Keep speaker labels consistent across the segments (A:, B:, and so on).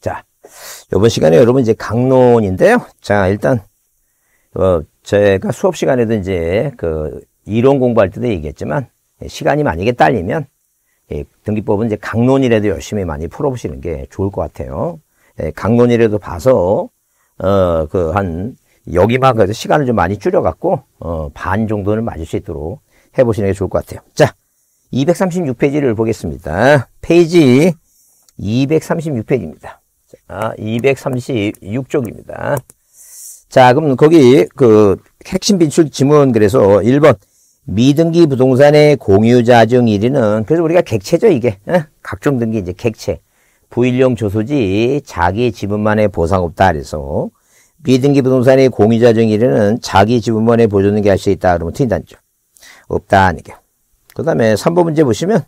A: 자, 이번 시간에 여러분 이제 강론인데요. 자, 일단 어, 제가 수업 시간에도 이제 그 이론 공부할 때도 얘기했지만 예, 시간이 만약에 딸리면 예, 등기법은 이제 강론이라도 열심히 많이 풀어보시는 게 좋을 것 같아요. 예, 강론이라도 봐서 어 그 한 여기만 그래서 시간을 좀 많이 줄여갖고 어, 반 정도는 맞을 수 있도록 해보시는 게 좋을 것 같아요. 자, 236페이지를 보겠습니다. 페이지 236페이지입니다. 자, 236쪽입니다. 자, 그럼 거기 그 핵심 비출 지문 그래서 1번 미등기 부동산의 공유자 중 1위는 그래서 우리가 객체죠 이게 에? 어? 각종 등기 이제 객체 부일용 조소지 자기 지분만의 보상 없다 그래서 미등기 부동산의 공유자 중 1위는 자기 지분만의 보존등기할 수 있다 그러면 틀린단죠 없다 하는 게그 다음에 3번 문제 보시면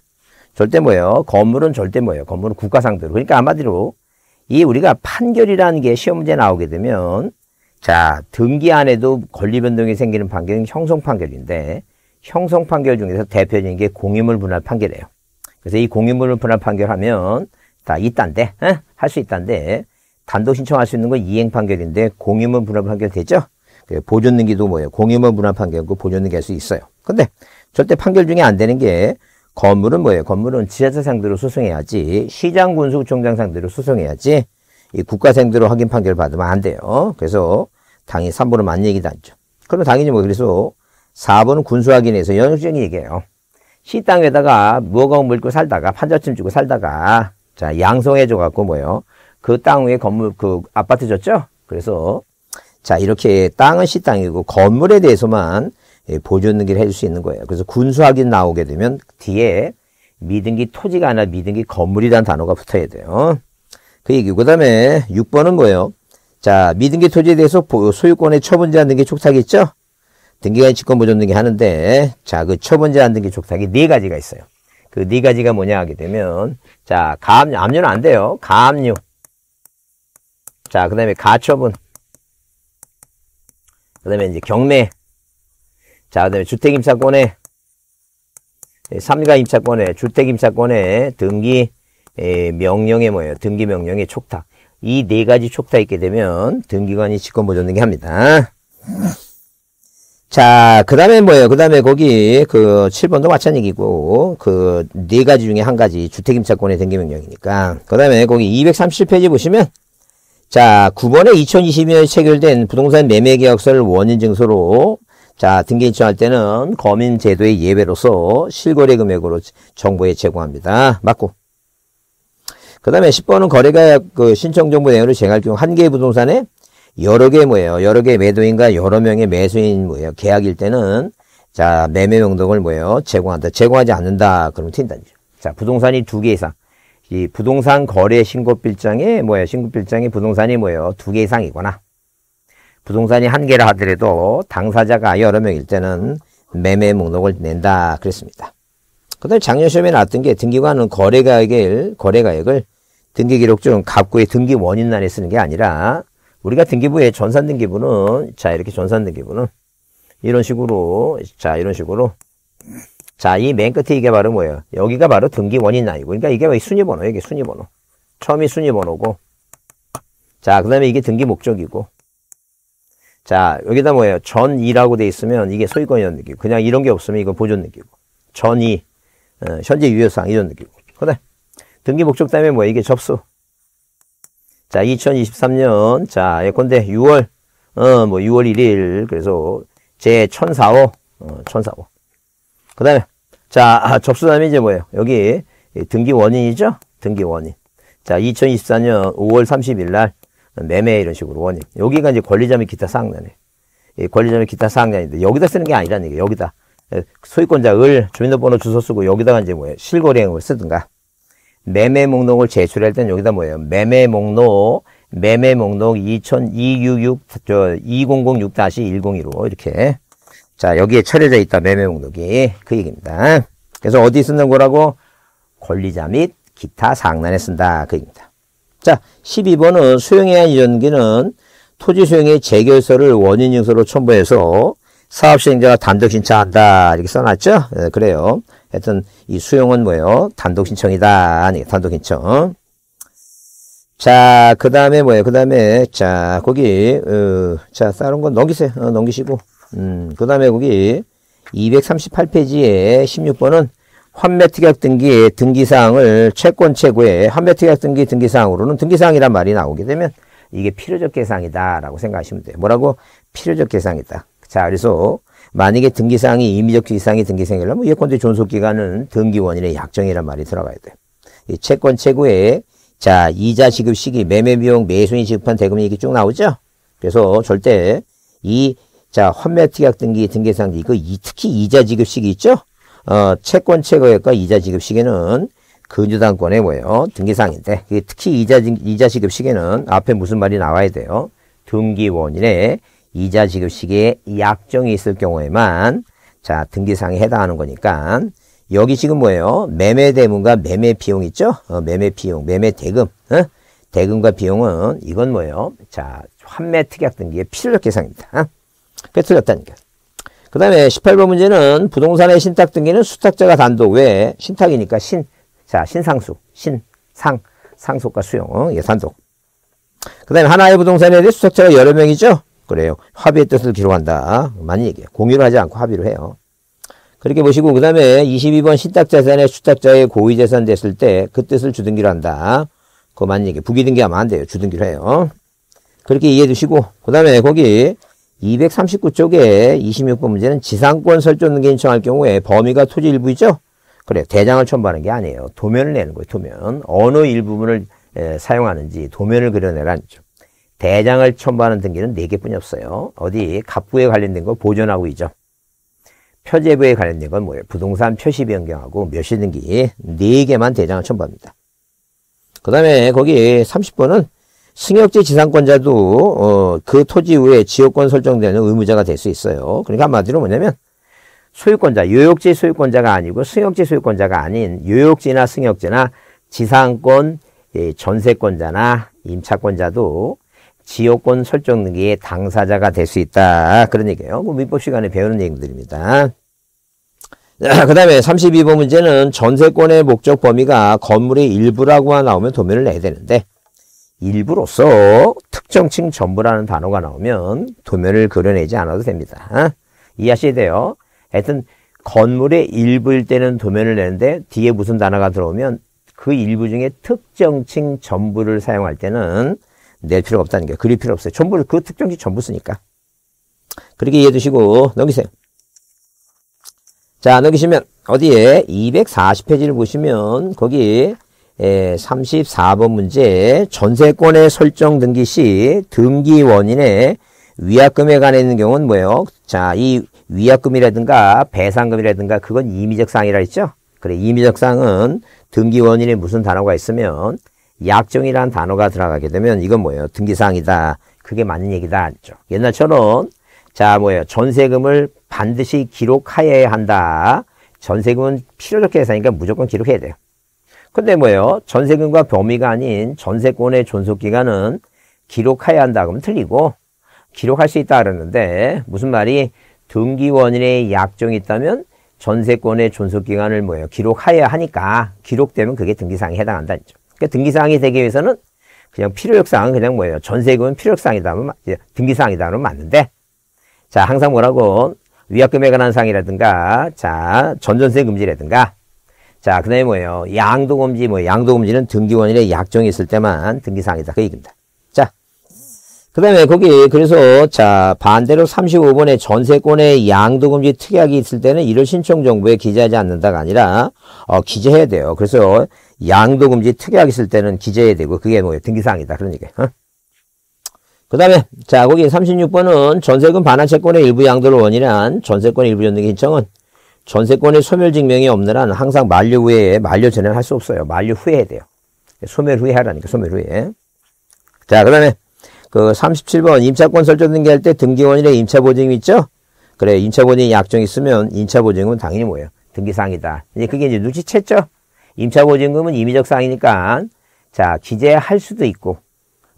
A: 절대 뭐예요 건물은 절대 뭐예요 건물은 국가상대로 그러니까 한마디로 이 우리가 판결이라는 게 시험 문제 나오게 되면 자 등기 안에도 권리 변동이 생기는 판결은 형성 판결인데 형성 판결 중에서 대표적인 게 공유물 분할 판결이에요. 그래서 이 공유물 분할 판결하면 다 있단데 할 수 있단데 단독 신청할 수 있는 건 이행 판결인데 공유물 분할 판결 되죠? 그 보존등기도 뭐예요? 공유물 분할 판결고 보존등기 할 수 있어요. 근데 절대 판결 중에 안 되는 게 건물은 뭐예요? 건물은 지자체 상대로 소송해야지 시장 군수총장 상대로 소송해야지 이 국가 상대로 확인 판결 받으면 안 돼요. 그래서 당연히 3번은 맞는 얘기도 아니죠. 그럼 당연히 뭐 그래서 4번은 군수 확인해서 연속적인 얘기예요. 시 땅에다가 무허가 물고 살다가 판자쯤 주고 살다가 자 양성해 줘 갖고 뭐요? 예그땅 위에 건물 그 아파트 줬죠? 그래서 자 이렇게 땅은 시 땅이고 건물에 대해서만 예, 보존등기를 해줄 수 있는 거예요. 그래서 군수학인 나오게 되면 뒤에 미등기 토지가 아니라 미등기 건물이라는 단어가 붙어야 돼요. 그얘기그 다음에 6번은 뭐예요? 자 미등기 토지에 대해서 소유권의 처분제한 등기 촉탁이 있죠? 등기간 관 직권 보존 등기 하는데 자그 처분제한 등기 촉탁이 4 가지가 있어요. 그4 가지가 뭐냐 하게 되면 자 가압류 압류는 안 돼요. 가압류 자그 다음에 가처분 그 다음에 이제 경매 자, 그다음에 주택 임차권에 3가 예, 임차권에 주택 임차권에 등기 예, 명령에 뭐예요? 등기 명령에 촉탁. 이 네 가지 촉탁 있게 되면 등기관이 직권 보존 등기합니다. 자, 그 다음에 뭐예요? 그 다음에 거기 그 7번도 마찬가지고 그 네 가지 중에 한 가지 주택임차권의 등기명령이니까 그 다음에 거기 237페이지 보시면 자, 9번에 2020년에 체결된 부동산 매매계약서를 원인증서로 자, 등기 인출할 때는 검인 제도의 예외로서 실거래 금액으로 정보에 제공합니다. 맞고. 그 다음에 10번은 거래가 그 신청 정보 내용을 쟁할 중한 개의 부동산에 여러 개 뭐예요? 여러 개의 매도인과 여러 명의 매수인 뭐예요? 계약일 때는 자, 매매 명동을 뭐예요? 제공한다. 제공하지 않는다. 그럼 러 튄다죠. 자, 부동산이 두 개 이상. 이 부동산 거래 신고필장에 뭐예요? 신고필장에 부동산이 뭐예요? 두 개 이상이거나 부동산이 한 개라 하더라도 당사자가 여러 명일 때는 매매 목록을 낸다 그랬습니다. 그다음 작년 시험에 나왔던 게 등기관은 거래가액을 거래가액을 등기기록 중 갑구의 등기 원인란에 쓰는 게 아니라 우리가 등기부에 전산등기부는 자 이렇게 전산등기부는 이런 식으로 자 이런 식으로 자 이 맨 끝에 이게 바로 뭐예요? 여기가 바로 등기 원인란이고 그러니까 이게 순위번호 이게 순위번호 처음이 순위번호고 자그 다음에 이게 등기 목적이고 자, 여기다 뭐예요? 전이라고 돼 있으면 이게 소유권이라는 느낌. 그냥 이런 게 없으면 이거 보존 느끼고. 전이, 어, 현재 유효사항 이런 느끼고. 낌 그래. 등기 목적 때문에 뭐야? 이게 접수. 자, 2023년, 자, 예컨대 6월, 어, 뭐 6월 1일, 그래서 제 1004호, 어, 1004호. 그 다음에, 자, 아, 접수 다음에 이제 뭐예요? 여기 등기 원인이죠? 등기 원인. 자, 2024년 5월 30일 날, 매매 이런 식으로 원인. 여기가 이제 권리자 및 기타 사항란에 권리자 및 기타 사항란인데 여기다 쓰는 게 아니라는 얘기예요. 여기다. 예, 소유권자 을 주민등록번호 주소 쓰고 여기다가 이제 뭐예요? 실거래행을 쓰든가. 매매 목록을 제출할 때는 여기다 뭐예요? 매매 목록 매매 목록 2266 2006 다시 1015 이렇게 자 여기에 처리돼 있다 매매 목록이 그 얘기입니다. 그래서 어디 쓰는 거라고 권리자 및 기타 상란에 쓴다 그 얘기입니다. 자, 12번은 수용해한 이전기는 토지 수용의 재결서를 원인 증서로 첨부해서 사업 시행자가 단독 신청한다 이렇게 써놨죠? 네, 그래요. 하여튼 이 수용은 뭐예요? 단독 신청이다. 아니, 단독 신청. 자, 그 다음에 뭐예요? 그 다음에 자, 거기 어, 자, 다른 건 넘기세요. 어, 넘기시고. 음, 그 다음에 거기 238페이지에 16번은 환매특약 등기의 등기사항을 채권 최고의 환매특약 등기 등기사항으로는 등기사항이란 말이 나오게 되면 이게 필요적 계상이다라고 생각하시면 돼요. 뭐라고? 필요적 계상이다. 자, 그래서 만약에 등기사항이 임의적 기상이 등기생이라면 예컨대 존속기간은 등기원인의 약정이란 말이 들어가야 돼요. 이 채권 최고의 자, 이자 지급 시기, 매매 비용, 매수인 지급한 대금이 이게 렇쭉 나오죠? 그래서 절대 이, 자, 환매 특약 등기, 등기상, 사 이거 이, 특히 이자 지급 시기 있죠? 어, 채권 최거액과 이자 지급 시기는 근저당권의 뭐예요? 등기상인데 특히 이자, 이자 지급 시기는 앞에 무슨 말이 나와야 돼요? 등기원인의 이자 지급 시기에 약정이 있을 경우에만 자등기상에 해당하는 거니까 여기 지금 뭐예요? 매매 대금과 매매 비용 있죠? 어, 매매 비용, 매매 대금. 어? 대금과 비용은 이건 뭐예요? 자, 환매 특약 등기의 필요적 계상입니다. 어? 그 틀렸다니까. 그 다음에 18번 문제는 부동산의 신탁 등기는 수탁자가 단독 외에 신탁이니까 신, 자, 신상수, 신, 상, 상속과 수용, 어? 예, 단독. 그 다음에 하나의 부동산에 대해 수탁자가 여러 명이죠? 그래요. 합의의 뜻을 기록한다. 많이 얘기해요. 공유를 하지 않고 합의를 해요. 그렇게 보시고 그 다음에 22번 신탁재산의 수탁자의 고의재산 됐을 때 그 뜻을 주등기로 한다. 그거 많이 얘기해. 부기등기하면 안 돼요. 주등기로 해요. 그렇게 이해해 주시고 그 다음에 거기 239쪽에 26번 문제는 지상권 설정 등기 신청할 경우에 범위가 토지 일부이죠? 그래 요 대장을 첨부하는 게 아니에요. 도면을 내는 거예요. 도면. 어느 일부분을 에, 사용하는지 도면을 그려내라는 거죠. 대장을 첨부하는 등기는 4개뿐이 없어요. 어디 갑부에 관련된 거 보존하고 있죠. 표제부에 관련된 건 뭐예요? 부동산 표시 변경하고 몇시 등기 4개만 대장을 첨부합니다. 그 다음에 거기 30번은 승역지 지상권자도 어, 그 토지 위에 지역권 설정되는 의무자가 될 수 있어요. 그러니까 한마디로 뭐냐면 소유권자, 요역지 소유권자가 아니고 승역지 소유권자가 아닌 요역지나 승역지나 지상권, 예, 전세권자나 임차권자도 지역권 설정 등기의 당사자가 될 수 있다. 그런 얘기예요. 뭐 민법 시간에 배우는 얘기들입니다. 그 다음에 32번 문제는 전세권의 목적 범위가 건물의 일부라고만 나오면 도면을 내야 되는데 일부로서 특정층 전부라는 단어가 나오면 도면을 그려내지 않아도 됩니다. 어? 이해하셔야 돼요. 하여튼 건물의 일부일 때는 도면을 내는데 뒤에 무슨 단어가 들어오면 그 일부 중에 특정층 전부를 사용할 때는 낼 필요가 없다는 게 그릴 필요 없어요. 전부를 그 특정층 전부 쓰니까. 그렇게 이해해 두시고 넘기세요. 자 넘기시면 어디에 240페이지를 보시면 거기 예, 34번 문제 전세권의 설정 등기 시 등기 원인의 위약금에 관해 있는 경우는 뭐예요? 자, 이 위약금이라든가 배상금이라든가 그건 임의적 사항이라 했죠? 그래, 임의적 사항은 등기 원인에 무슨 단어가 있으면 약정이라는 단어가 들어가게 되면 이건 뭐예요? 등기 사항이다. 그게 맞는 얘기다. 했죠. 옛날처럼 자, 뭐예요? 전세금을 반드시 기록하여야 한다. 전세금은 필요적게 계산이니까 무조건 기록해야 돼요. 근데 뭐예요? 전세금과 범위가 아닌 전세권의 존속기간은 기록해야 한다 그러면 틀리고 기록할 수 있다 그러는데 무슨 말이 등기원인의 약정이 있다면 전세권의 존속기간을 뭐예요? 기록하여야 하니까 기록되면 그게 등기사항에 해당한다. 그죠 그러니까 등기사항이 되기 위해서는 그냥 필요역사항은 그냥 뭐예요? 전세금은 필요역사항이다 하면 등기사항이다 하면 맞는데 자 항상 뭐라고 위약금에 관한 사항이라든가 자 전전세 금지라든가 자, 그 다음에 뭐예요? 양도금지, 뭐 양도금지는 등기원인의 약정이 있을 때만 등기사항이다. 그 얘기입니다. 자, 그 다음에 거기, 그래서, 자, 반대로 35번에 전세권의 양도금지 특약이 있을 때는 이를 신청정부에 기재하지 않는다가 아니라, 어, 기재해야 돼요. 그래서 양도금지 특약 이 있을 때는 기재해야 되고, 그게 뭐예요? 등기사항이다. 그러니까. 어? 그 다음에 자 거기 36번은 전세금 반환 채권의 일부 양도를 원인한 전세권 일부 전등기 신청은 전세권의 소멸 증명이 없는 한 항상 만료 후에 만료 전에는 할수 없어요. 만료 후에 해야 돼요. 소멸 후에 하라니까 소멸 후에. 자, 그다음에 그 37번 임차권 설정 등기할 때 등기원인의 임차 보증이 있죠? 그래, 임차 보증이 약정이 있으면 임차 보증은 당연히 뭐예요? 등기사항이다. 이제 그게 이제 눈치챘죠? 임차 보증금은 임의적 사항이니까 자, 기재할 수도 있고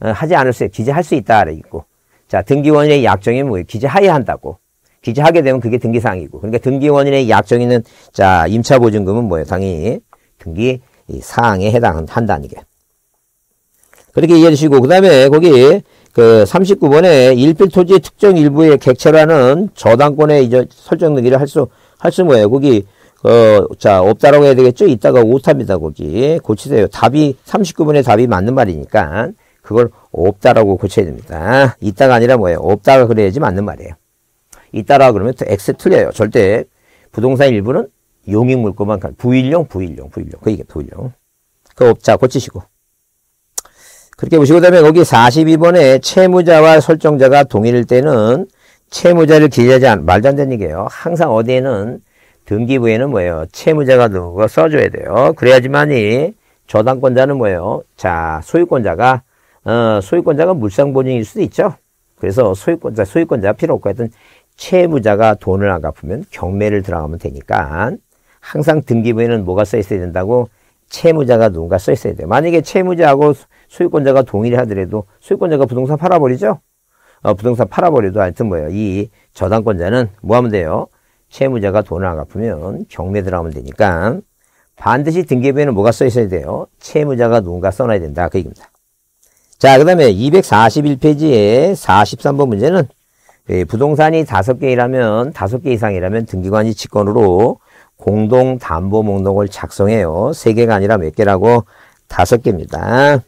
A: 어, 하지 않을 수 기재할 수 있다 라고 있고. 자, 등기원인의 약정이 뭐예요? 기재하여야 한다고. 기재하게 되면 그게 등기사항이고 그러니까 등기원인의 약정있는 자 임차보증금은 뭐예요? 당연히 등기 사항에 해당한다는 게 그렇게 이해해 주시고 그 다음에 거기 그 39번에 일필토지 의 특정 일부의 객체라는 저당권의 이제 설정 등기를 할 수 할 수 뭐예요? 거기 어 자 없다라고 해야 되겠죠? 이따가 오답니다 거기 고치세요. 답이 39번의 답이 맞는 말이니까 그걸 없다라고 고쳐야 됩니다. 이따가 아니라 뭐예요? 없다가 그래야지 맞는 말이에요. 있다라 그러면 X 틀려요. 절대 부동산 일부는 용익 물고만 가. 부일용, 부일용, 부일용. 그게기 부일용. 그 업자 고치시고. 그렇게 보시고 그다음에 거기 42번에 채무자와 설정자가 동일일 때는 채무자를 기재하지 않, 말도 안 되는 얘기예요. 항상 어디에는 등기부에는 뭐예요? 채무자가 누가 써줘야 돼요. 그래야지만이 저당권자는 뭐예요? 자, 소유권자가, 어, 소유권자가 물상보증일 수도 있죠. 그래서 소유권자, 소유권자 필요 없고 하여튼 채무자가 돈을 안 갚으면 경매를 들어가면 되니까 항상 등기부에는 뭐가 써 있어야 된다고 채무자가 누군가 써 있어야 돼요. 만약에 채무자하고 소유권자가 동일해 하더라도 소유권자가 부동산 팔아버리죠? 어, 부동산 팔아버려도 하여튼 뭐예요. 이 저당권자는 뭐 하면 돼요? 채무자가 돈을 안 갚으면 경매 들어가면 되니까 반드시 등기부에는 뭐가 써 있어야 돼요? 채무자가 누군가 써놔야 된다. 그 얘기입니다. 자, 그 다음에 2 4 1페이지에 43번 문제는 예, 부동산이 다섯 개이라면 다섯 개 이상이라면 등기관이 직권으로 공동 담보 목록을 작성해요. 세 개가 아니라 몇 개라고 다섯 개입니다.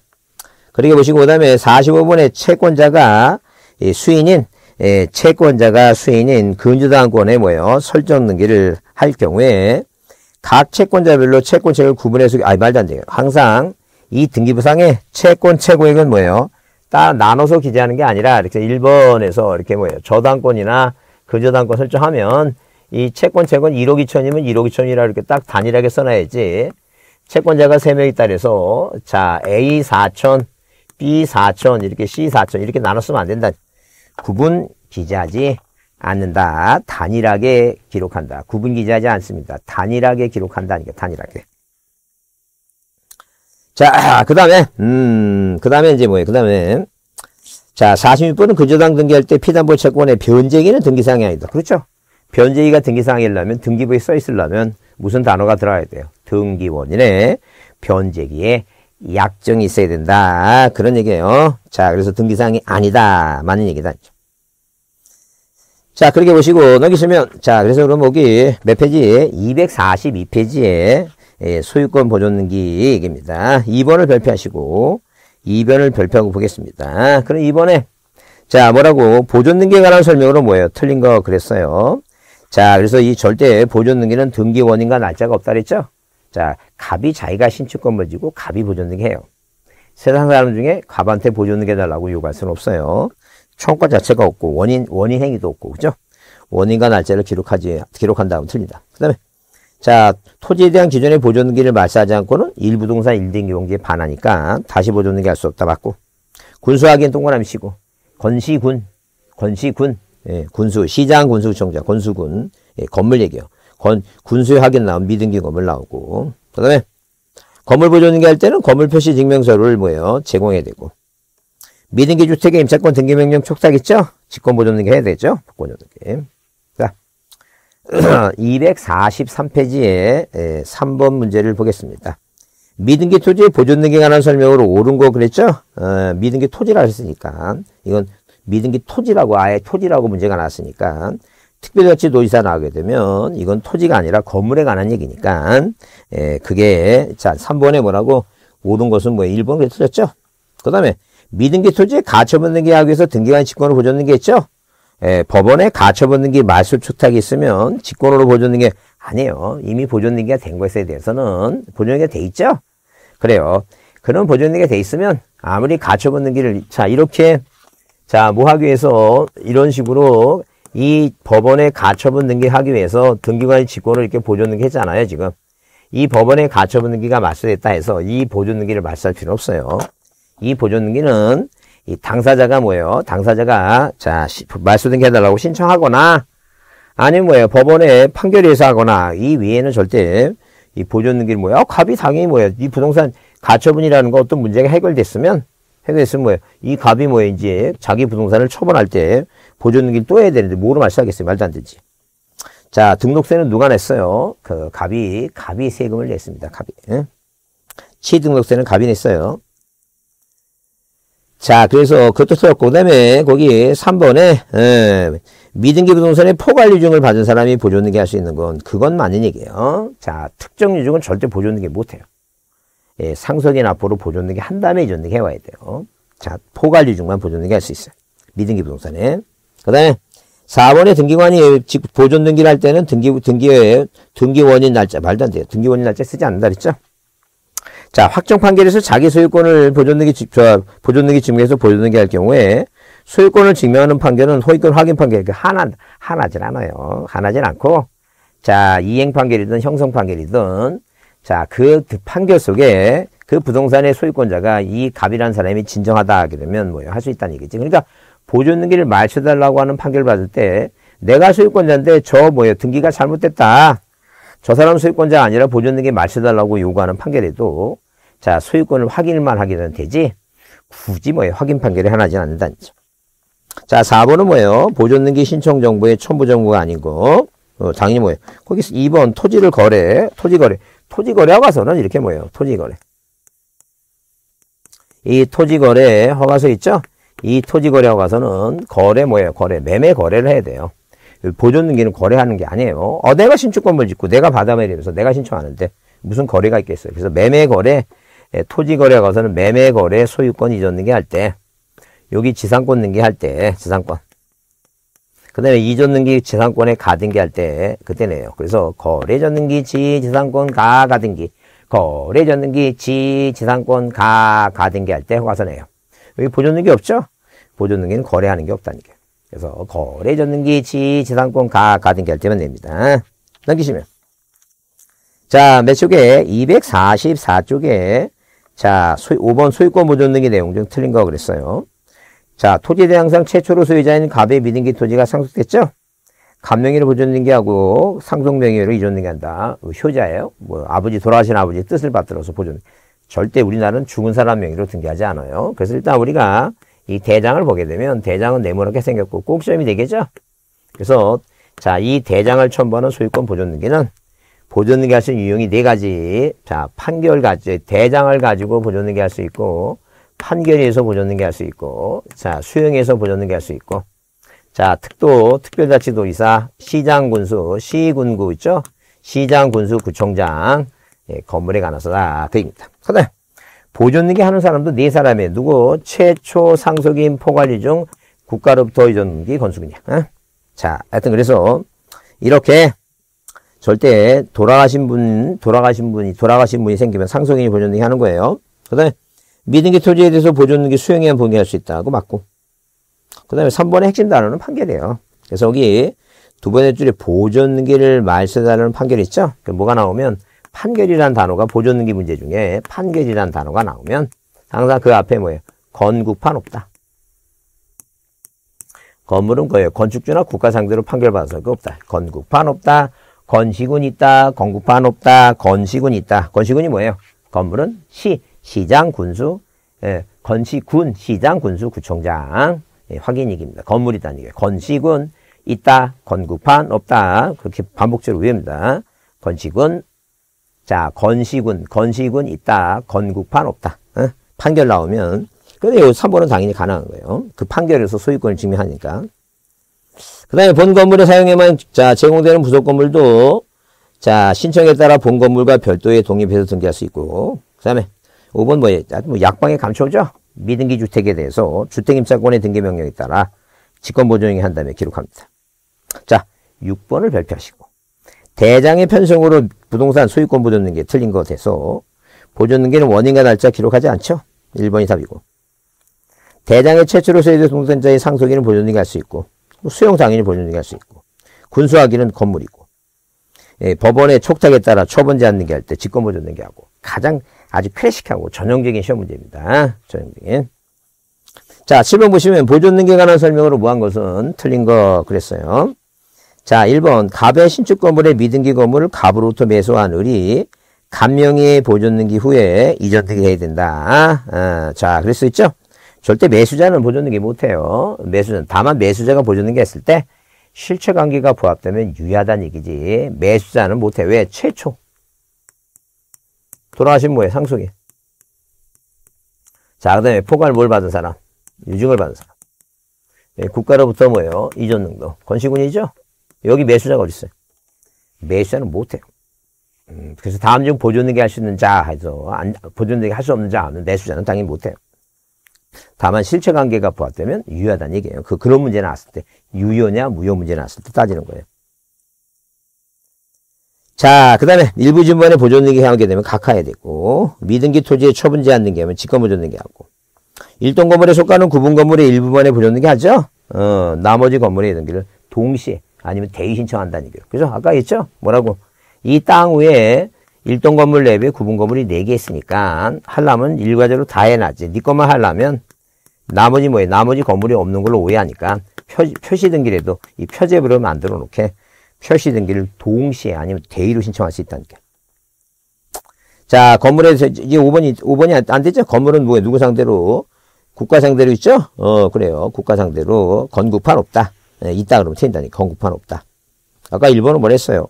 A: 그렇게 보시고 그다음에 45번에 예, 채권자가 수인인 채권자가 수인인 근저당권에 뭐예요? 설정 등기를 할 경우에 각 채권자별로 채권책을 구분해서 아 말도 안 돼요. 항상 이 등기부상의 채권 채고액은 뭐예요? 따 나눠서 기재하는 게 아니라 이렇게 1번에서 이렇게 뭐예요. 저당권이나 근저당권 설정하면 이 채권 채권 1억 2천이면 1억 2천이라 이렇게 딱 단일하게 써놔야지. 채권자가 3명 있다 그래서자 A 4천, B 4천 이렇게 C 4천 이렇게 나눴으면 안 된다. 구분 기재하지 않는다. 단일하게 기록한다. 구분 기재하지 않습니다. 단일하게 기록한다니까 단일하게. 자, 그 다음에, 음, 그 다음에 이제 뭐예요? 그 다음에, 자, 46번은 근저당 등기할 때 피담보 채권의 변제기는 등기사항이 아니다. 그렇죠? 변제기가 등기사항이려면 등기부에 써있으려면, 무슨 단어가 들어가야 돼요? 등기원인의 변제기에 약정이 있어야 된다. 그런 얘기예요. 자, 그래서 등기사항이 아니다. 맞는 얘기다. 자, 그렇게 보시고 넘기시면, 자, 그래서 그럼 여기 몇 페이지에? 242페이지에 예, 소유권 보존기 얘기입니다. 2번을 별표하시고 2번을 별표하고 보겠습니다. 그럼 2번에 자 뭐라고 보존등기에 관한 설명으로 뭐예요? 틀린 거 그랬어요. 자 그래서 이 절대 보존등기는 등기 원인과 날짜가 없다 그랬죠? 자 갑이 자기가 신축 건물 지고 갑이 보존등기 해요. 세상 사람 중에 갑한테 보존등기 해달라고 요구할 수는 없어요. 총과 자체가 없고 원인 원인 행위도 없고 그죠? 원인과 날짜를 기록하지 기록한다면 틀린다. 그 다음에 자, 토지에 대한 기존의 보존등기를 말소하지 않고는 일부동산 1등기 용지에 반하니까 다시 보존등기 할 수 없다 맞고 군수하기엔 동그라미 치고 건시군, 건시군, 예, 군수, 시장 군수청자, 건수군, 예, 건물 얘기요. 건, 군수에 하긴 나온 미등기 건물 나오고 그 다음에 건물 보존등기 할 때는 건물 표시 증명서를 뭐예요? 제공해야 되고 미등기 주택의 임차권 등기명령 촉탁 있죠? 직권 보존등기 해야 되죠? 복권 등기. 243페이지에 3번 문제를 보겠습니다. 미등기 토지의 보존등에 관한 설명으로 옳은 거 그랬죠? 어, 미등기 토지라 했으니까 이건 미등기 토지라고 아예 토지라고 문제가 나왔으니까 특별자치도지사 나오게 되면 이건 토지가 아니라 건물에 관한 얘기니까 에, 그게 자 3번에 뭐라고 옳은 것은 뭐 1번 그랬죠그 다음에 미등기 토지의 가처분 등기하기 위해서 등기관 직권을 보존등기했죠? 예, 법원에 가처분등기 말소촉탁이 있으면 직권으로 보존등기 아니에요. 이미 보존등기가 된 것에 대해서는 보존등게돼 있죠. 그래요. 그런 보존등기가 돼 있으면 아무리 가처분등기를 자 이렇게 자 뭐하기 위해서 이런 식으로 이 법원에 가처분 등기하기 위해서 등기관이 직권을 이렇게 보존 등기했잖아요 지금 이 법원에 가처분 등기가 말소됐다 해서 이 보존 등기를 말소할 필요 없어요. 이 보존 등기는 이 당사자가 뭐예요? 당사자가 자 말소등기해달라고 신청하거나 아니면 뭐예요? 법원의 판결에 의해서 하거나 이 위에는 절대 이 보존등기는 뭐예요? 아, 갑이 당연히 뭐예요? 이 부동산 가처분이라는 거 어떤 문제가 해결됐으면 해결됐으면 뭐예요? 이 갑이 뭐예요? 이제 자기 부동산을 처분할 때 보존등기를 또 해야 되는데 뭐로 말씀하겠어요 말도 안 되지. 자 등록세는 누가 냈어요? 그 갑이 갑이 세금을 냈습니다. 갑이 취등록세는 갑이 냈어요. 자, 그래서 그것도 틀었고, 그 다음에 거기 3번에, 에, 예, 미등기 부동산의 포괄유증을 받은 사람이 보존등기할 수 있는 건그것만는 얘기예요. 자, 특정 유증은 절대 보존등기 못해요. 예, 상속인 앞으로 보존등기한 다음에 이전등기 해와야 돼요. 자, 포괄유증만 보존등기할 수 있어요. 미등기 부동산에. 그 다음에 4번에 등기관이 보존등기를 할 때는 등기, 등기의 등기 원인 날짜, 말도 안 돼요. 등기 원인 날짜 쓰지 않는다 그랬죠? 자, 확정 판결에서 자기 소유권을 보존등기 보존등기 증명해서 보존등기 할 경우에 소유권을 증명하는 판결은 소유권 확인 판결, 그 하나, 하나진 않아요. 하나진 않고, 자, 이행 판결이든 형성 판결이든, 자, 그, 그 판결 속에 그 부동산의 소유권자가 이 갑이라는 사람이 진정하다 하게 되면 뭐예할수 있다는 얘기지. 그러니까 보존등기를 맞춰달라고 하는 판결 을 받을 때 내가 소유권자인데 저 뭐예요? 등기가 잘못됐다. 저 사람 소유권자 아니라 보존등기 맞춰달라고 요구하는 판결에도 자, 소유권을 확인만 하기는 되지 굳이 뭐예요? 확인 판결이 하나 진 않는다는 점. 자, 4번은 뭐예요? 보존등기 신청 정보의 첨부 정보가 아니고 어, 당연히 뭐예요? 거기서 2번 토지를 거래, 토지 거래. 토지 거래하고 와서는 이렇게 뭐예요? 토지 거래. 이 토지 거래 허가서 있죠? 이 토지 거래하가서는 거래 뭐예요? 거래, 매매 거래를 해야 돼요. 보존등기는 거래하는 게 아니에요. 어, 내가 신축 건물 짓고 내가 받아매리면서 내가 신청하는데 무슨 거래가 있겠어요. 그래서 매매 거래, 예, 토지 거래 가서는 매매 거래 소유권 이전 등기 할 때 여기 지상권 등기 할 때 지상권 그 다음에 이전 등기 지상권에 가등기 할 때 그때네요. 그래서 거래전 등기 지 지상권 가 가등기 거래전 등기 지 지상권 가 가등기 할때 허가서네요. 여기 보존 등기 없죠? 보존 등기는 거래하는 게없다는 게. 그래서 거래전 등기 지 지상권 가 가등기 할 때만 됩니다. 넘기시면 자, 몇 쪽에 244쪽에 자, 5번 소유권 보존 등의 내용 중 틀린 거 그랬어요. 자, 토지 대항상 최초로 소유자인 갑의 미등기 토지가 상속됐죠? 갑명의를 보존등기하고 상속명의로 이전등기한다. 그 효자예요. 뭐 아버지 돌아가신 아버지의 뜻을 받들어서 보존. 절대 우리나라는 죽은 사람 명의로 등기하지 않아요. 그래서 일단 우리가 이 대장을 보게 되면 대장은 네모나게 생겼고 꼭시험이 되겠죠? 그래서 자, 이 대장을 첨부하는 소유권 보존등기는 보존능기 할 수 있는 유형이 네 가지. 자, 판결 가지, 대장을 가지고 보존능기 할수 있고, 판결에서 보존능기 할수 있고, 자, 수용에서 보존능기 할수 있고, 자, 특도, 특별자치도의사, 시장군수, 시군구 있죠? 시장군수 구청장, 예, 건물에 관해서 다 드립니다. 그다 보존능기 하는 사람도 네 사람이에요. 누구? 최초 상속인 포괄리 중 국가로부터 이전기 건수군이야. 어? 자, 하여튼 그래서 이렇게 절대 돌아가신 분, 돌아가신 분이, 돌아가신 분이 생기면 상속인이 보존등기 하는 거예요. 그 다음에 미등기 토지에 대해서 보존등기 수행에만 동의할 수 있다고 맞고. 그 다음에 3번의 핵심 단어는 판결이에요. 그래서 여기 두 번의 줄에 보존등기를 말세다라는 판결이 있죠? 그 뭐가 나오면 판결이란 단어가 보존등기 문제 중에 판결이란 단어가 나오면 항상 그 앞에 뭐예요? 건국판 없다. 건물은 거예요. 건축주나 국가 상대로 판결받아서 그 없다. 건국판 없다. 건식은 있다. 건국판 없다. 건식은 있다. 건식은이 뭐예요? 건물은 시, 시장, 군수, 예, 건식군, 시장, 군수, 구청장. 예, 확인 얘기입니다. 건물이다는 얘기예요. 건식은 있다. 건국판 없다. 그렇게 반복적으로 외웁니다. 건식은 자, 건식은, 건식은 있다. 건국판 없다. 예? 판결 나오면. 근데 요 3번은 당연히 가능한 거예요. 그 판결에서 소유권을 증명하니까. 그 다음에 본 건물의 사용에만 자 제공되는 부속 건물도 자 신청에 따라 본 건물과 별도의 독립해서 등기할 수 있고 그 다음에 5번 뭐예요? 뭐 약방의 감초죠? 미등기 주택에 대해서 주택임차권의 등기 명령에 따라 직권 보조행위 한 다음에 기록합니다. 자 6번을 별표하시고 대장의 편성으로 부동산 소유권 보존 등기 틀린 것에서 보존 등기는 원인과 날짜 기록하지 않죠? 1번이 답이고 대장의 최초로 소유된 동산자의 상속인은 보존 등기 할수 있고 뭐 수용 당인히 보존되게 할수 있고 군수하기는 건물이고 예, 법원의 촉탁에 따라 처분제 않는 게 할 때 직권 보존된 게 하고 가장 아주 클래식하고 전형적인 시험 문제입니다. 전형적인. 자, 7번 보시면 보존등기에 관한 설명으로 무한 것은 틀린 거 그랬어요. 자, 1번 갑의 신축 건물의 미등기 건물을 갑으로부터 매수한 을이 감명의 보존등기 후에 이전등기 해야 된다. 아, 자, 그랬있죠 절대 매수자는 보존등기 못해요. 매수는 다만 매수자가 보존등기 했을 때 실체 관계가 부합되면 유효하다는 얘기지. 매수자는 못해. 왜? 최초. 돌아가신 뭐예요? 상속에. 자, 그 다음에 포괄 뭘 받은 사람? 유증을 받은 사람. 네, 국가로부터 뭐예요? 이전 등도. 권시군이죠? 여기 매수자가 어딨어요? 매수자는 못해요. 음, 그래서 다음 중 보존등기 할 수 있는 자 해서 보존등기 할 수 없는 자는 매수자는 당연히 못해요. 다만 실체 관계가 부합되면 유효하다는 얘기예요. 그 그런 문제 나왔을 때 유효냐 무효 문제 나왔을 때 따지는 거예요. 자, 그 다음에 일부 증본에 보존등기 해한게 되면 각하해야 되고 미등기 토지에 처분제 않는 게 하면 직권 보존등기 하고 일동 건물의속가는 구분 건물의 일부만에 보존등기 하죠. 어, 나머지 건물의 등기를 동시에 아니면 대위 신청한다는 얘기예요. 그래서 아까 했죠? 뭐라고? 이 땅 위에 1동 건물 내부에 구분 건물이 4개 있으니까 할라면 일괄적으로 다 해놨지. 네 것만 하려면 나머지 뭐에 나머지 건물이 없는 걸로 오해하니까 표, 시 등기라도 이 표제부를 만들어 놓게 표시 등기를 동시에 아니면 대의로 신청할 수 있다니까. 자, 건물에서 이제 5번이 5번이 안, 안 됐죠? 건물은 뭐에 누구 상대로 국가 상대로 있죠? 어, 그래요. 국가 상대로 건국판 없다. 네, 있다 그러면 틀린다니. 까 건국판 없다. 아까 1번은 뭐랬어요?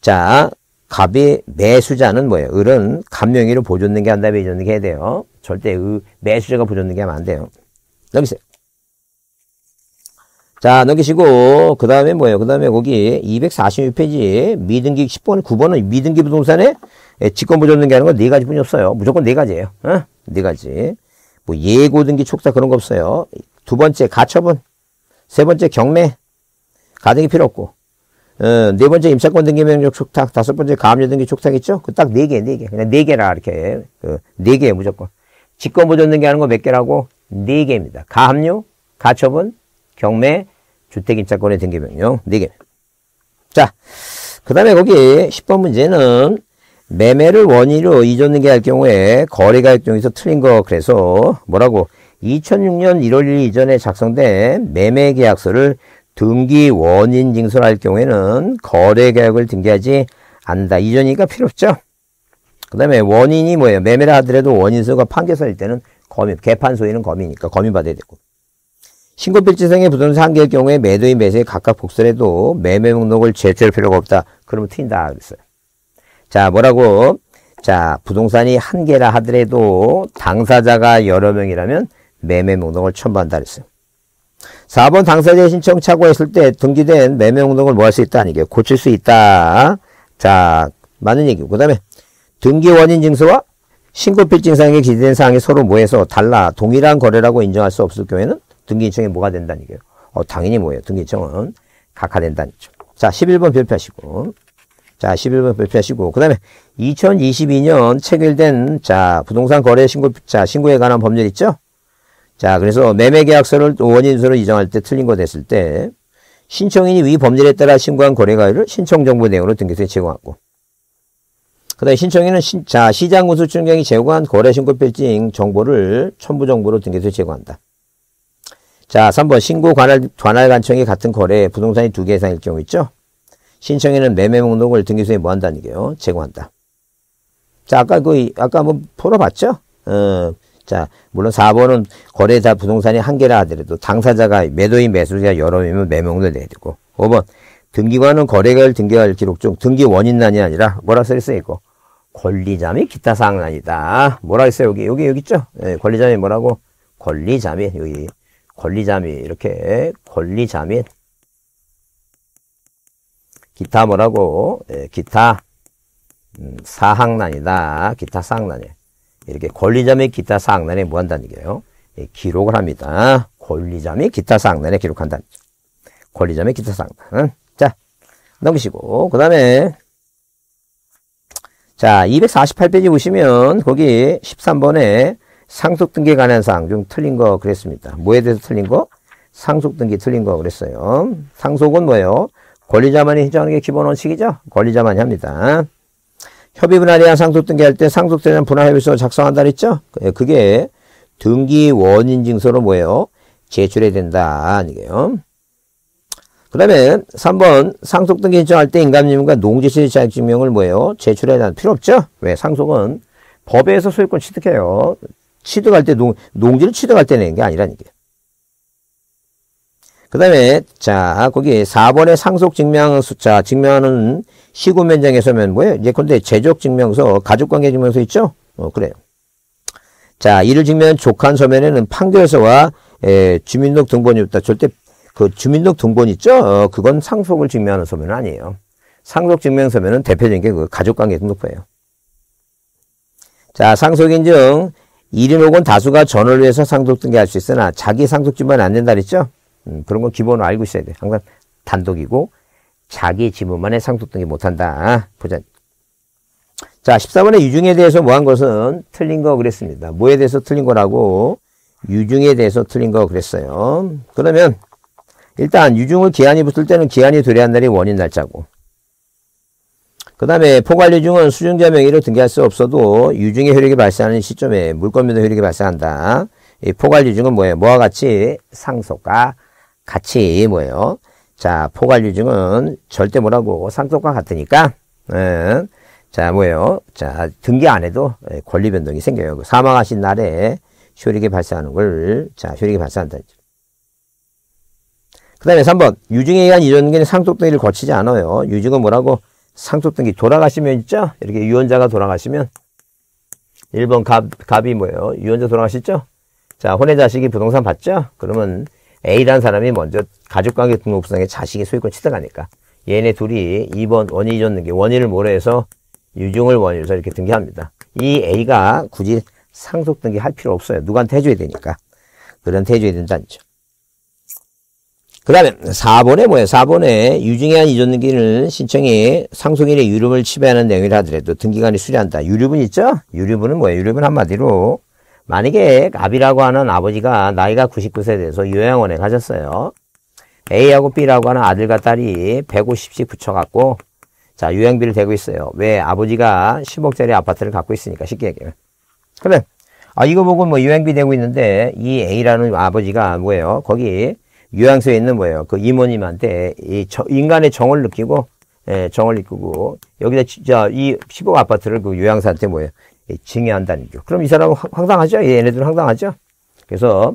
A: 자, 갑이 매수자는 뭐예요? 을은 갑명의를 보존능게 한다, 매존능게 해야 돼요. 절대 의, 매수자가 보존능게 하면 안 돼요. 넘기세요. 자, 넘기시고, 그 다음에 뭐예요? 그 다음에 거기 246페이지 미등기 10번, 9번은 미등기 부동산에 예, 직권 보존능게 하는 건 네 가지 뿐이 없어요. 무조건 네 가지예요. 어? 네 가지. 뭐 예고 등기 촉사 그런 거 없어요. 두 번째 가처분. 세 번째 경매. 가등이 필요 없고. 어, 네 번째 임차권 등기 명령 촉탁, 다섯 번째 가압류 등기 촉탁 있죠? 그 딱 네 개, 네 개. 그냥 네 개라, 이렇게. 그, 네 개, 무조건. 직권 보존 등기 하는 거 몇 개라고? 네 개입니다. 가압류, 가처분, 경매, 주택 임차권의 등기 명령, 네 개. 자, 그 다음에 거기 10번 문제는 매매를 원인으로 이전 등기할 경우에 거래가 액정에서 틀린 거, 그래서 뭐라고? 2006년 1월 1일 이전에 작성된 매매 계약서를 등기 원인 징수할 경우에는 거래 계약을 등기하지 않는다. 이전이니까 필요 없죠. 그 다음에 원인이 뭐예요? 매매를 하더라도 원인수가 판결서일 때는 거미, 개판소위는 거미니까 거미 받아야 되고. 신고필지성의 부동산 상계의 경우에 매도인 매수에 각각 복설해도 매매 목록을 제출할 필요가 없다. 그러면 튄다. 그랬어요. 자, 뭐라고? 자, 부동산이 한 개라 하더라도 당사자가 여러 명이라면 매매 목록을 첨부한다. 그랬어요. 4번 당사자의 신청 착오했을 때 등기된 매매운동을 뭐 할 수 있다? 아니게 고칠 수 있다. 자, 맞는 얘기고. 그 다음에 등기 원인 증서와 신고필증상에 기재된 사항이 서로 모여서 달라 동일한 거래라고 인정할 수 없을 경우에는 등기인청이 뭐가 된다는 얘기예요. 어, 당연히 뭐예요. 등기인청은 각하된다는 얘기죠. 자, 11번 별표하시고. 자, 11번 발표하시고, 그 다음에 2022년 체결된, 자, 부동산 거래 신고, 자, 신고에 관한 법률 있죠? 자, 그래서 매매 계약서를 원인수로 이정할 때 틀린 거 됐을 때 신청인이 위 법률에 따라 신고한 거래가율을 신청 정보 내용으로 등기소에 제공하고 그다음에 신청인은 신, 자 시장 군수증경이 제공한 거래 신고 필증 정보를 첨부 정보로 등기소에 제공한다. 자, 3번 신고 관할 관할 관청이 같은 거래에 부동산이 두 개 이상일 경우 있죠. 신청인은 매매 목록을 등기소에 뭐 한다는 게요? 제공한다. 자, 아까 그 아까 한번 풀어 봤죠? 어, 자, 물론 4번은 거래자 부동산이 한 개라 하더라도 당사자가 매도인 매수자 여러 명이면 매명을 내야 되고 5번 등기관은 거래가를 등기할 기록 중 등기 원인란이 아니라 뭐라 쓰있어 있고 권리자 및 기타 사항란이다. 뭐라 했어요? 여기 여기 여기 있죠? 예, 권리자 및 뭐라고? 권리자 및 여기 권리자 및 이렇게 권리자 및 기타 뭐라고? 예, 기타 음, 사항란이다. 기타 사항란이에요. 이렇게 권리자 및 기타 사항 난에 뭐 한다는 얘기예요? 예, 기록을 합니다. 권리자 및 기타 사항 에 기록한다는 얘기 권리자 및 기타 사항 난. 자, 넘기시고 그 다음에 자, 248페이지 보시면 거기 13번에 상속 등기에 관한 사항 좀 틀린 거 그랬습니다. 뭐에 대해서 틀린 거? 상속 등기 틀린 거 그랬어요. 상속은 뭐예요? 권리자만이 해정하는 게 기본 원칙이죠? 권리자만이 합니다. 협의분할에 대한 상속등기 할때 상속세는 분할협의서 작성한다 그랬죠? 예, 그게 등기 원인증서로 뭐예요? 제출해야 된다. 이게요. 그 다음에 3번 상속등기 신청할 때인감증명과 농지세 자격증명을 뭐예요? 제출해야 되는 필요 없죠? 왜? 상속은 법에서 소유권 취득해요. 취득할 때 농, 농지를 취득할 때 내는 게 아니라는 게. 그 다음에 자 거기 4번의 상속증명 숫자 증명하는 시구면장에서 면 뭐예요? 예컨대 제적증명서 가족관계증명서 있죠? 어 그래요. 자 이를 증명한 족한 서면에는 판결서와 에, 주민등록번이 없다. 절대 그 주민등록번이 있죠? 어, 그건 상속을 증명하는 서면 아니에요. 상속증명서면은 대표적인 게 그 가족관계등록부예요. 자 상속인증 1인 혹은 다수가 전을 위해서 상속등기할 수 있으나 자기 상속증만 안 된다 그랬죠? 음, 그런 건기본으 알고 있어야 돼. 항상 단독이고 자기 지문만에 상속등기 못한다. 보자. 자, 14번의 유중에 대해서 뭐한 것은 틀린 거 그랬습니다. 뭐에 대해서 틀린 거라고 유중에 대해서 틀린 거 그랬어요. 그러면 일단 유중을 기한이 붙을 때는 기한이 도래한 날이 원인 날짜고 그 다음에 포괄유증은 수증자 명의로 등기할 수 없어도 유증의 효력이 발생하는 시점에 물권면허 효력이 발생한다. 이 포괄유증은 뭐예요? 뭐와 같이 상속과 같이 뭐예요? 자, 포괄유증은 절대 뭐라고 상속과 같으니까 음, 자, 뭐예요? 자, 등기 안 해도 예, 권리 변동이 생겨요. 그 사망하신 날에 효력이 발생하는 걸, 자, 효력이 발생한다. 그 다음에 3번. 유증에 의한 이전기는 상속등기를 거치지 않아요. 유증은 뭐라고? 상속등기 돌아가시면 있죠? 이렇게 유언자가 돌아가시면 1번 갑, 갑이 뭐예요? 유언자 돌아가시죠? 자, 혼외자식이 부동산 받죠? 그러면 A라는 사람이 먼저 가족관계 등록상에 자식의 소유권 취득하니까 얘네 둘이 2번 원인이전 등기 원인을 모래해서 유증을 원의해서 이렇게 등기합니다. 이 A가 굳이 상속 등기 할 필요 없어요. 누구한테 해줘야 되니까. 그런테 해줘야 된다는 거죠. 그 다음에 4번에 뭐예요? 4번에 유증에 한 이전 등기는 신청이 상속인의 유류분을 지배하는 내용이라 하더라도 등기관이 수리한다. 유류분 있죠? 유류분은 뭐예요? 유류분 한마디로 만약에 아비라고 하는 아버지가 나이가 99세 돼서 요양원에 가셨어요. A하고 B라고 하는 아들과 딸이 150씩 붙여갖고 자 요양비를 대고 있어요. 왜? 아버지가 10억짜리 아파트를 갖고 있으니까 쉽게 얘기하면. 그래 아 이거 보고 뭐 요양비 대고 있는데 이 A라는 아버지가 뭐예요? 거기 요양소에 있는 뭐예요? 그 이모님한테 이 저, 인간의 정을 느끼고 예, 정을 이끌고 여기다 진짜 이 10억 아파트를 그 요양사한테 뭐예요? 예, 증여한다는 거. 그럼 이 사람은 황당하죠? 예, 얘네들은 황당하죠? 그래서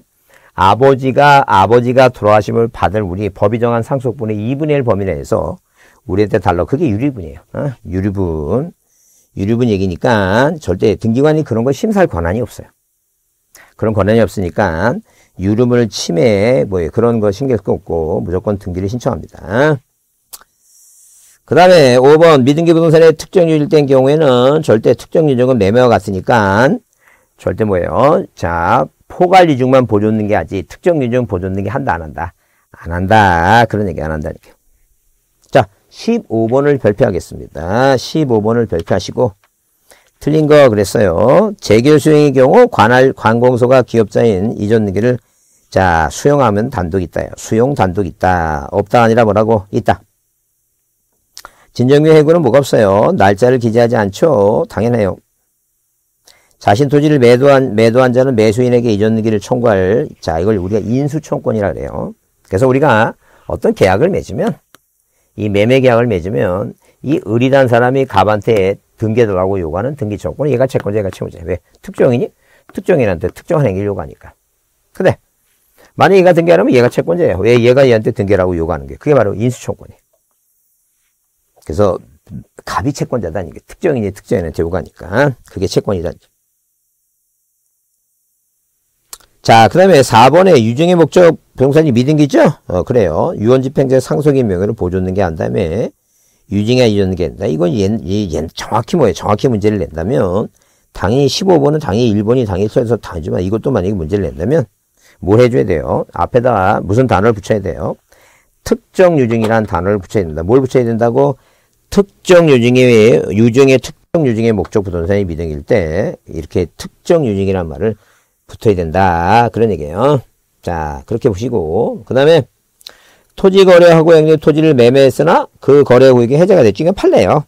A: 아버지가 아버지가 돌아가심을 받을 우리 법이 정한 상속분의 2분의 1 범위 내에서 우리한테 달러 그게 유류분이에요 어? 유류분유류분 얘기니까 절대 등기관이 그런 거 심사할 권한이 없어요. 그런 권한이 없으니까 유류을 침해 뭐 예, 그런 거 신경 쓸고 없고 무조건 등기를 신청합니다. 그 다음에 5번 미등기 부동산의 특정유일 된 경우에는 절대 특정유적은 매매와 같으니까 절대 뭐예요? 자 포괄이중만 보존는 게 아니지 특정유적은 보존는 게 한다 안 한다? 안 한다 그런 얘기 안 한다니까요. 자 15번을 별표하겠습니다. 15번을 별표하시고 틀린 거 그랬어요. 재결 수행의 경우 관할 관공서가 기업자인 이전 등기를 자 수용하면 단독 있다요. 수용 단독 있다. 없다 아니라 뭐라고? 있다. 진정규 해고는 뭐가 없어요. 날짜를 기재하지 않죠. 당연해요. 자신 토지를 매도한, 매도한 자는 매수인에게 이전기를 청구할, 자, 이걸 우리가 인수청권이라 그래요. 그래서 우리가 어떤 계약을 맺으면, 이 매매 계약을 맺으면, 이 을이란 사람이 갑한테 등기 들어가고 요구하는 등기 청구은 얘가 채권자, 얘가 채무자. 왜? 특정인이 특정인한테 특정한 행위를 요구하니까. 근데, 만약에 얘가 등기하려면 얘가 채권자예요. 왜 얘가 얘한테 등기라고 요구하는 게? 그게 바로 인수청권이에요. 그래서 갑이 채권자다. 이게 특정인이 특정인을 대우가니까 그게 채권이다. 자, 그 다음에 4번에 유증의 목적 병사산 믿은 게기죠 어, 그래요. 유언집행자 상속인 명예를 보존된 게안 다음에 유증이나 이전 게 된다. 이건 예, 예, 정확히 뭐예요? 정확히 문제를 낸다면 당연히 15번은 당연히 1번이 당연히 써서 당하지만 이것도 만약에 문제를 낸다면 뭘 해줘야 돼요? 앞에다가 무슨 단어를 붙여야 돼요? 특정 유증이라는 단어를 붙여야 된다. 뭘 붙여야 된다고? 특정 유증에 의해 유증의 특정 유증의 목적 부동산이 미등일 때 이렇게 특정 유증이란 말을 붙어야 된다 그런 얘기예요. 자 그렇게 보시고 그 다음에 토지 거래하고 양립 토지를 매매했으나 그 거래 구역이 해제가 됐지 그냥 팔래요.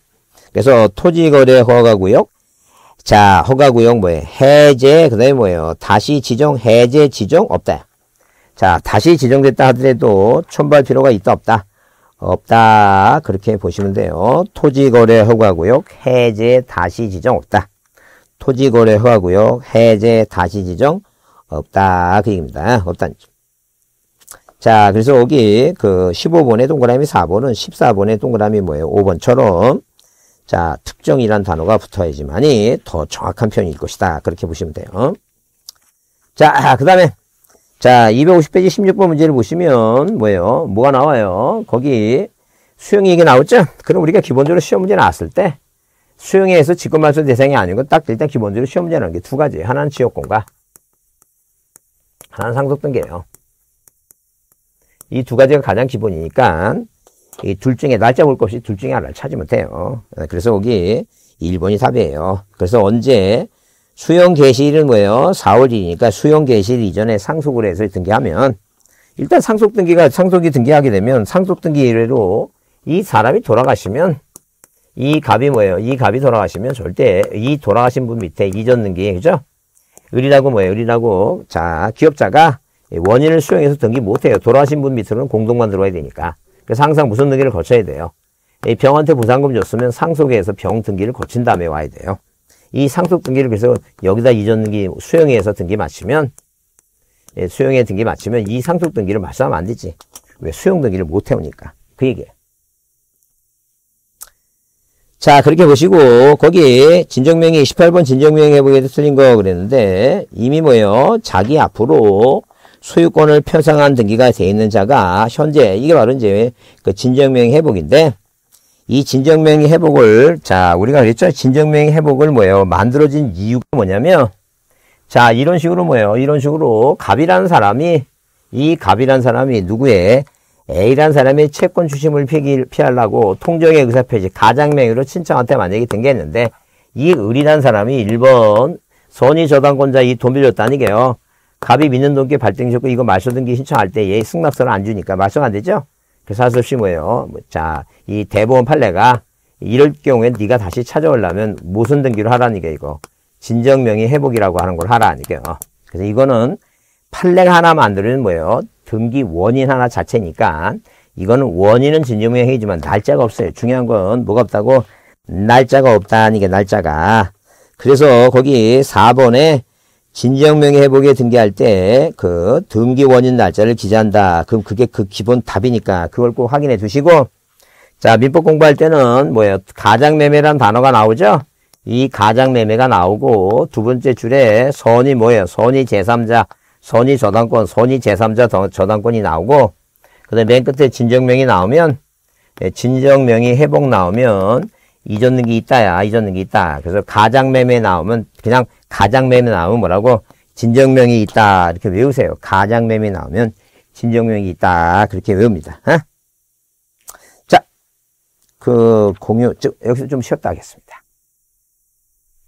A: 그래서 토지 거래 허가 구역 자 허가 구역 뭐예요? 해제 그 다음에 뭐예요? 다시 지정 해제 지정 없다. 자 다시 지정됐다 하더라도 촌발 필요가 있다 없다. 없다. 그렇게 보시면 돼요. 토지거래 허가구요 해제 다시 지정 없다. 토지거래 허가구요 해제 다시 지정 없다. 그 얘기입니다. 없다는 자, 그래서 여기 그 15번의 동그라미 4번은 14번의 동그라미 뭐예요? 5번처럼 자, 특정이란 단어가 붙어야지만이 더 정확한 표현일 것이다. 그렇게 보시면 돼요. 자, 그 다음에 자, 250페이지 16번 문제를 보시면 뭐예요? 뭐가 나와요? 거기 수용 얘기 나오죠? 그럼 우리가 기본적으로 시험 문제 나왔을 때 수용에서 직권말소 대상이 아닌 건딱 일단 기본적으로 시험 문제 나오는 게두 가지. 하나는 지역권과 하나는 상속등계예요. 이 두 가지가 가장 기본이니까 이 둘 중에 날짜 볼것 없이 둘 중에 하나를 찾으면 돼요. 그래서 거기 1번이 답이에요. 그래서 언제 수용 개시일은 뭐예요? 4월이니까 수용 개시일 이전에 상속을 해서 등기하면 일단 상속 등기가 상속이 등기하게 되면 상속 등기 이래로 이 사람이 돌아가시면 이 갑이 뭐예요? 이 갑이 돌아가시면 절대 이 돌아가신 분 밑에 이전 등기 그죠? 을이라고 뭐예요? 을이라고 자 기업자가 원인을 수용해서 등기 못해요. 돌아가신 분 밑으로는 공동만 들어와야 되니까. 그래서 항상 무슨 등기를 거쳐야 돼요? 병한테 보상금 줬으면 상속에서 병 등기를 거친 다음에 와야 돼요. 이 상속 등기를 그래서 여기다 이전 등기 수용해서 등기 맞추면 예, 수용해 등기 맞추면 이 상속 등기를 맞추면 안 되지. 왜 수용 등기를 못 해오니까 그 얘기예요. 자 그렇게 보시고 거기 진정명의 28번 진정명 해보기에도 틀린 거 그랬는데 이미 뭐예요? 자기 앞으로 소유권을 편성한 등기가 돼 있는 자가 현재 이게 바로 이제 그 진정명 회복인데 이진정명이 회복을 자 우리가 그랬죠 진정명이 회복을 뭐예요 만들어진 이유가 뭐냐면 자 이런 식으로 뭐예요 이런 식으로 갑이라는 사람이 이 갑이라는 사람이 누구의 A라는 사람이 채권 추심을 피기, 피하려고 통정의 의사표시 가장명의로 친척한테 만약에 등기했는데 이 을이라는 사람이 1번 손이 저당권자 이 돈 빌렸다는 게요. 갑이 믿는 돈께 발등이 셨고 이거 마셔등기 신청할 때 얘 승낙서를 안 주니까 마셔가 안 되죠? 그 사슬씨 뭐예요? 자, 이 대법원 판례가 이럴 경우에 네가 다시 찾아오려면 무슨 등기로 하라는 게 이거. 진정명의 회복이라고 하는 걸 하라는 게요. 어. 그래서 이거는 판례 하나 만드는 뭐예요? 등기 원인 하나 자체니까 이거는 원인은 진정명의이지만 날짜가 없어요. 중요한 건 뭐가 없다고? 날짜가 없다는 게 날짜가. 그래서 거기 4번에 진정 명예회복에 등기할 때 그 등기 원인 날짜를 기재한다. 그럼 그게 그 기본 답이니까 그걸 꼭 확인해 주시고 자 민법 공부할 때는 뭐예요? 가장매매란 단어가 나오죠? 이 가장매매가 나오고 두 번째 줄에 선이 뭐예요? 선이 제3자, 선이 저당권, 선이 제3자 저당권이 나오고 그 다음에 맨 끝에 진정명이 나오면 예, 진정명이 회복 나오면 잊었는 게 있다야 잊었는 게 있다 그래서 가장매매 나오면 그냥 가장매매 나오면 뭐라고 진정명이 있다 이렇게 외우세요 가장매매 나오면 진정명이 있다 그렇게 외웁니다 어? 자그 공유 즉 여기서 좀 쉬었다 하겠습니다